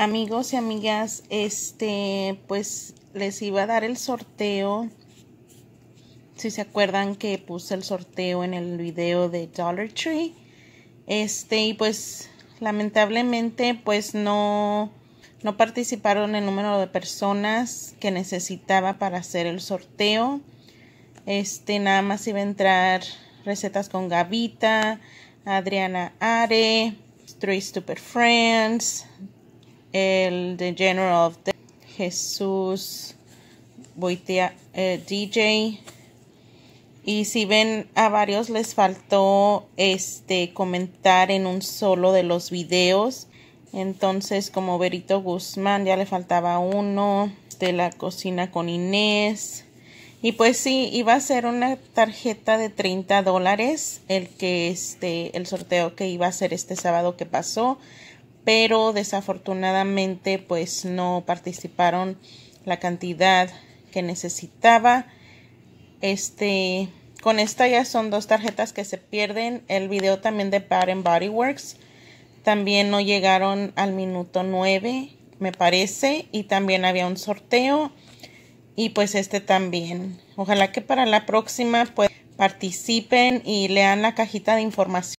amigos y amigas, este, pues les iba a dar el sorteo. Si se acuerdan que puse el sorteo en el video de Dollar Tree. Este, y pues lamentablemente pues no, no participaron el número de personas que necesitaba para hacer el sorteo. Este, nada más iba a entrar recetas con Gavita, Adriana Are, Three Stupid Friends, el de General of Jesús Boitea, eh, DJ. Y si ven a varios les faltó este comentar en un solo de los videos. Entonces como Berito Guzmán ya le faltaba uno de la cocina con Inés. Y pues sí, iba a ser una tarjeta de 30 dólares el que este el sorteo que iba a ser este sábado que pasó, pero desafortunadamente pues no participaron la cantidad que necesitaba. Este, con esta ya son dos tarjetas que se pierden. El video también de Bad and Body Works también no llegaron al minuto 9, me parece, y también había un sorteo y pues este también. Ojalá que para la próxima pues participen y lean la cajita de información.